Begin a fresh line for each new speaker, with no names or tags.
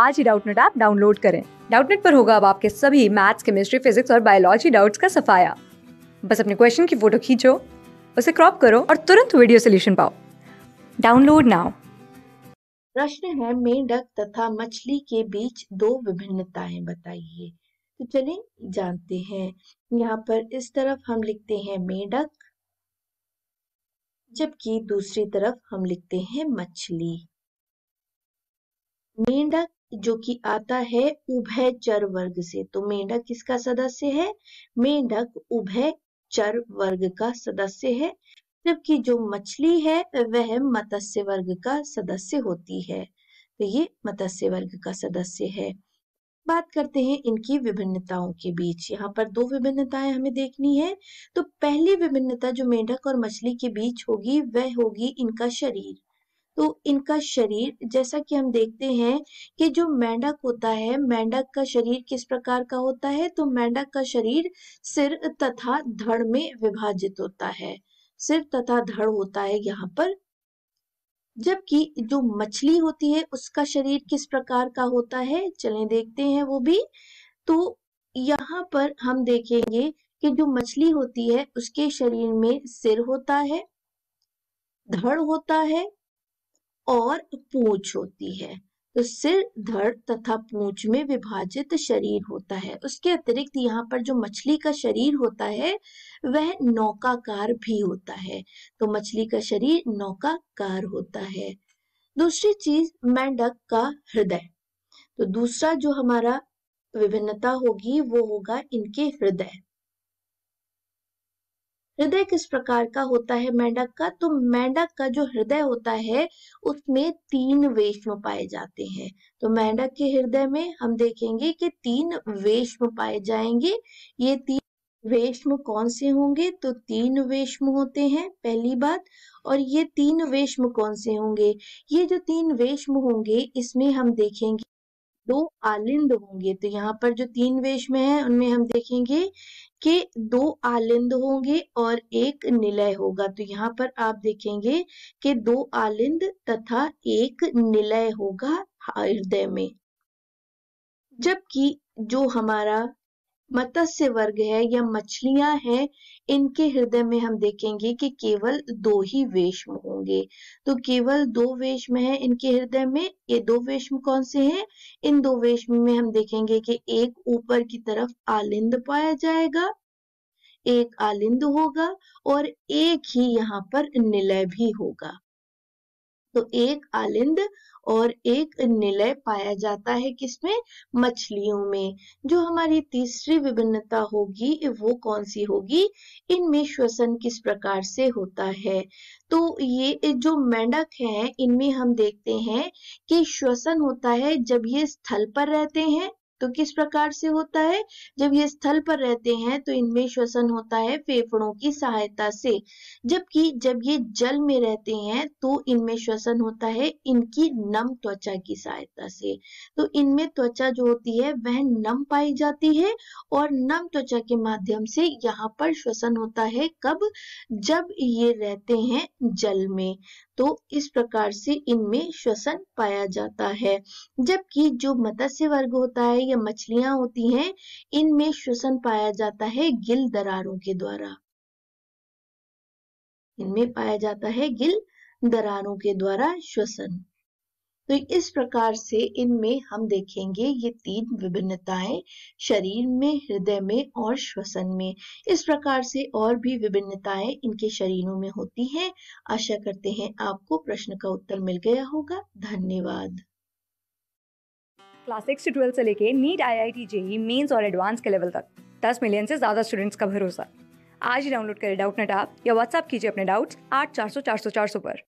आज ही Doubtnut app download करें डाउटनेट पर होगा अब आपके सभी मैथ्स केमिस्ट्री फिजिक्स और बायोलॉजी डाउट्स का सफाया बस अपने क्वेश्चन की फोटो खींचो उसे क्रॉप करो और तुरंत वीडियो सोल्यूशन पाओ डाउनलोड नाउ प्रश्न है मेंढक तथा मछली के बीच दो विभिन्नताएं बताइए तो चले जानते हैं यहाँ पर इस तरफ हम लिखते हैं मेंढक जबकि दूसरी तरफ हम लिखते हैं मछली मेंढक जो कि आता है उभय चर वर्ग से तो मेंढक किसका सदस्य है मेंढक उभय चर वर्ग का सदस्य है जबकि जो मछली है वह मत्स्य वर्ग का सदस्य होती है तो ये मत्स्य वर्ग का सदस्य है बात करते हैं इनकी विभिन्नताओं के बीच यहाँ पर दो विभिन्नताएं हमें देखनी है तो पहली विभिन्नता जो मेंढक और मछली के बीच होगी वह होगी इनका शरीर तो इनका शरीर जैसा कि हम देखते हैं कि जो मेंढक होता है मेंढक का शरीर किस प्रकार का होता है तो मेंढक का शरीर सिर तथा धड़ में विभाजित होता है सिर तथा धड़ होता है यहाँ पर जबकि जो मछली होती है उसका शरीर किस प्रकार का होता है चलें देखते हैं वो भी तो यहाँ पर हम देखेंगे कि जो मछली होती है उसके शरीर में सिर होता है धड़ होता है और पूंछ होती है तो सिर धड़ तथा पूंछ में विभाजित शरीर होता है उसके अतिरिक्त यहाँ पर जो मछली का शरीर होता है वह नौकाकार भी होता है तो मछली का शरीर नौकाकार होता है दूसरी चीज मेंढक का हृदय तो दूसरा जो हमारा विभिन्नता होगी वो होगा इनके हृदय हृदय किस प्रकार का होता है मेंढक का तो मेंढक का जो हृदय होता है उसमें तीन वेश्म पाए जाते हैं तो मेंढक के हृदय में हम देखेंगे कि तीन वेश्म पाए जाएंगे ये तीन वेश्म कौन से होंगे तो तीन वेश्म होते हैं पहली बात और ये तीन वेश्म कौन से होंगे ये जो तीन वेश्म होंगे इसमें हम देखेंगे दो आलिंद होंगे तो यहाँ पर जो तीन वेश में है उनमें हम देखेंगे कि दो आलिंद होंगे और एक निलय होगा तो यहाँ पर आप देखेंगे कि दो आलिंद तथा एक निलय होगा हृदय में जबकि जो हमारा मत्स्य वर्ग है या मछलियां हैं इनके हृदय में हम देखेंगे कि केवल दो ही वेशम होंगे तो केवल दो वेश्म है इनके हृदय में ये दो वेश्म कौन से हैं इन दो वेश्म में हम देखेंगे कि एक ऊपर की तरफ आलिंद पाया जाएगा एक आलिंद होगा और एक ही यहाँ पर निलय भी होगा तो एक आलिंद और एक निलय पाया जाता है किसमें मछलियों में जो हमारी तीसरी विभिन्नता होगी वो कौन सी होगी इनमें श्वसन किस प्रकार से होता है तो ये जो मेंढक हैं इनमें हम देखते हैं कि श्वसन होता है जब ये स्थल पर रहते हैं तो किस प्रकार से होता है जब ये स्थल पर रहते हैं तो इनमें श्वसन होता है फेफड़ों की सहायता से जबकि जब ये जल में रहते हैं तो इनमें श्वसन होता है इनकी नम त्वचा की सहायता से तो इनमें त्वचा जो होती है वह नम पाई जाती है और नम त्वचा के माध्यम से यहाँ पर श्वसन होता है कब जब ये रहते हैं जल में तो इस प्रकार से इनमें श्वसन पाया जाता है जबकि जो मत्स्य वर्ग होता है या मछलियां होती हैं इनमें श्वसन पाया जाता है गिल दरारों के द्वारा इनमें पाया जाता है गिल दरारों के द्वारा श्वसन तो इस प्रकार से इनमें हम देखेंगे ये तीन विभिन्नताएं शरीर में हृदय में और श्वसन में इस प्रकार से और भी विभिन्नताएं इनके शरीरों में होती हैं आशा करते हैं आपको प्रश्न का उत्तर मिल गया होगा धन्यवाद क्लास सिक्स से ट्वेल्थ से लेके NEET I I T JEE mains और एडवांस के लेवल तक दस मिलियन से ज्यादा स्टूडेंट्स का भरोसा आज ही डाउनलोड करें डाउट नेट आप या व्हाट्सअप कीजिए अपने डाउट्स आठ चार सौ चार सौ चार सौ पर